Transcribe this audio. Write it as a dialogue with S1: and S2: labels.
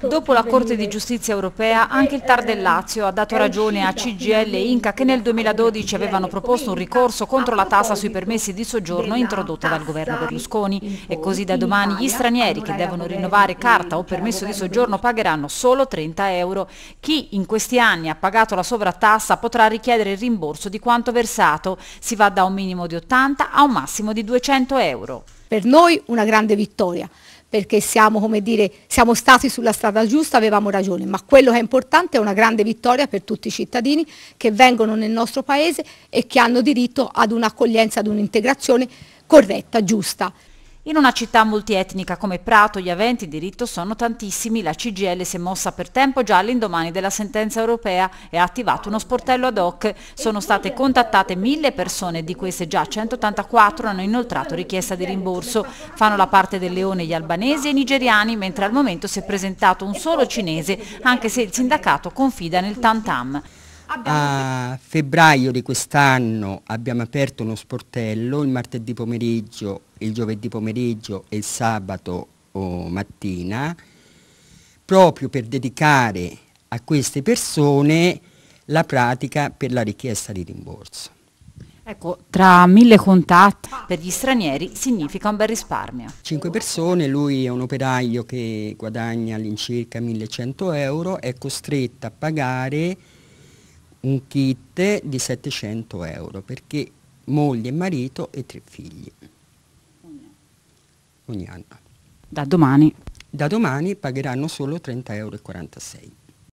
S1: Dopo la Corte di Giustizia europea anche il Tar del Lazio ha dato ragione a CGL e Inca che nel 2012 avevano proposto un ricorso contro la tassa sui permessi di soggiorno introdotta dal governo Berlusconi e così da domani gli stranieri che devono rinnovare carta o permesso di soggiorno pagheranno solo 30 euro. Chi in questi anni ha pagato la sovrattassa potrà richiedere il rimborso di quanto versato. Si va da un minimo di 80 a un massimo di 200
S2: euro. Per noi una grande vittoria perché siamo, come dire, siamo stati sulla strada giusta, avevamo ragione, ma quello che è importante è una grande vittoria per tutti i cittadini che vengono nel nostro Paese e che hanno diritto ad un'accoglienza, ad un'integrazione corretta, giusta.
S1: In una città multietnica come Prato gli aventi diritto sono tantissimi, la CGL si è mossa per tempo già all'indomani della sentenza europea e ha attivato uno sportello ad hoc. Sono state contattate mille persone, di queste già 184 hanno inoltrato richiesta di rimborso. Fanno la parte del leone gli albanesi e i nigeriani, mentre al momento si è presentato un solo cinese, anche se il sindacato confida nel tantam.
S3: A febbraio di quest'anno abbiamo aperto uno sportello il martedì pomeriggio, il giovedì pomeriggio e il sabato oh, mattina proprio per dedicare a queste persone la pratica per la richiesta di rimborso. Ecco, tra mille contatti per gli stranieri
S1: significa un bel risparmio.
S3: Cinque persone, lui è un operaio che guadagna all'incirca 1100 euro, è costretto a pagare un kit di 700 euro perché moglie, marito e tre figli. Ogni anno. Da domani? Da domani pagheranno solo 30,46 euro.